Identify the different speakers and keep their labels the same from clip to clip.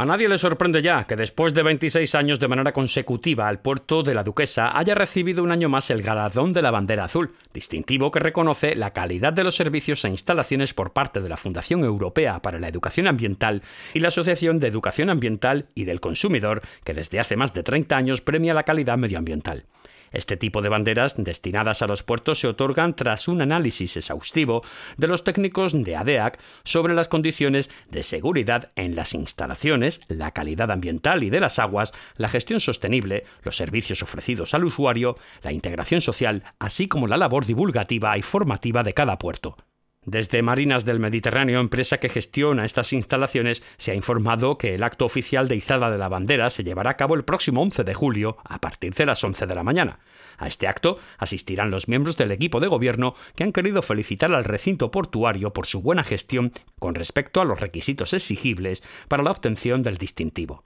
Speaker 1: A nadie le sorprende ya que después de 26 años de manera consecutiva al puerto de la Duquesa haya recibido un año más el galardón de la bandera azul, distintivo que reconoce la calidad de los servicios e instalaciones por parte de la Fundación Europea para la Educación Ambiental y la Asociación de Educación Ambiental y del Consumidor, que desde hace más de 30 años premia la calidad medioambiental. Este tipo de banderas destinadas a los puertos se otorgan tras un análisis exhaustivo de los técnicos de ADEAC sobre las condiciones de seguridad en las instalaciones, la calidad ambiental y de las aguas, la gestión sostenible, los servicios ofrecidos al usuario, la integración social, así como la labor divulgativa y formativa de cada puerto. Desde Marinas del Mediterráneo, empresa que gestiona estas instalaciones, se ha informado que el acto oficial de izada de la bandera se llevará a cabo el próximo 11 de julio a partir de las 11 de la mañana. A este acto asistirán los miembros del equipo de gobierno que han querido felicitar al recinto portuario por su buena gestión con respecto a los requisitos exigibles para la obtención del distintivo.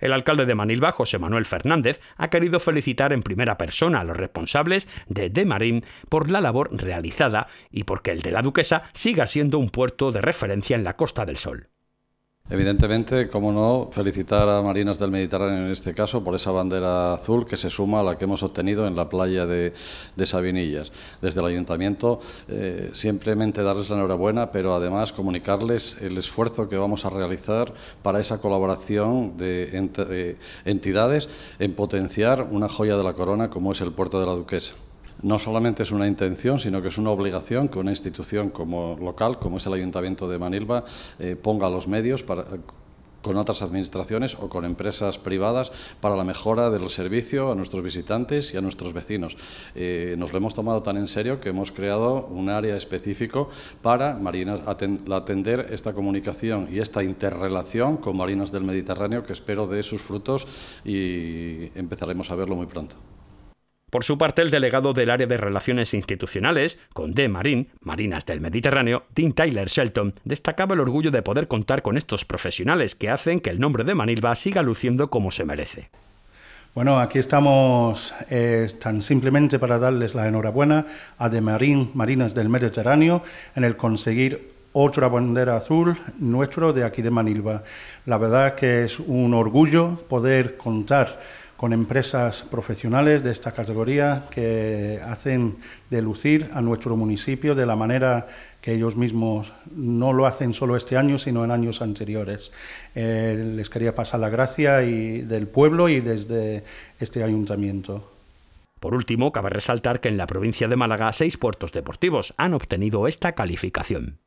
Speaker 1: El alcalde de Manilva, José Manuel Fernández, ha querido felicitar en primera persona a los responsables de De Marín por la labor realizada y porque el de la Duquesa siga siendo un puerto de referencia en la Costa del Sol. Evidentemente,
Speaker 2: cómo no, felicitar a Marinas del Mediterráneo en este caso por esa bandera azul que se suma a la que hemos obtenido en la playa de, Sabinillas. Desde el Ayuntamiento, eh, simplemente darles la enhorabuena, pero además comunicarles el esfuerzo que vamos a realizar para esa colaboración de entidades en potenciar una joya de la corona como es el puerto de la Duquesa no solamente es una intención, sino que es una obligación que una institución como local, como es el Ayuntamiento de Manilva, eh, ponga los medios para con otras administraciones o con empresas privadas para la mejora del servicio a nuestros visitantes y a nuestros vecinos. Eh, nos lo hemos tomado tan en serio que hemos creado un área específico para marinas, atender esta comunicación y esta interrelación con Marinas
Speaker 1: del Mediterráneo que espero dé sus frutos y empezaremos a verlo muy pronto. Por su parte, el delegado del área de relaciones institucionales, con de Marín, Marinas del Mediterráneo, Dean Tyler Shelton, destacaba el orgullo de poder contar con estos profesionales que hacen que el nombre de Manilva siga luciendo como se merece.
Speaker 3: Bueno, aquí estamos eh, tan simplemente para darles la enhorabuena a De Marín, Marinas del Mediterráneo en el conseguir otra bandera azul nuestro de aquí de Manilva. La verdad que es un orgullo poder contar con empresas profesionales de esta categoría que hacen de lucir a nuestro municipio de la manera que ellos mismos no lo hacen solo este año, sino en años anteriores. Eh, les quería pasar la gracia y, del pueblo y desde este ayuntamiento.
Speaker 1: Por último, cabe resaltar que en la provincia de Málaga seis puertos deportivos han obtenido esta calificación.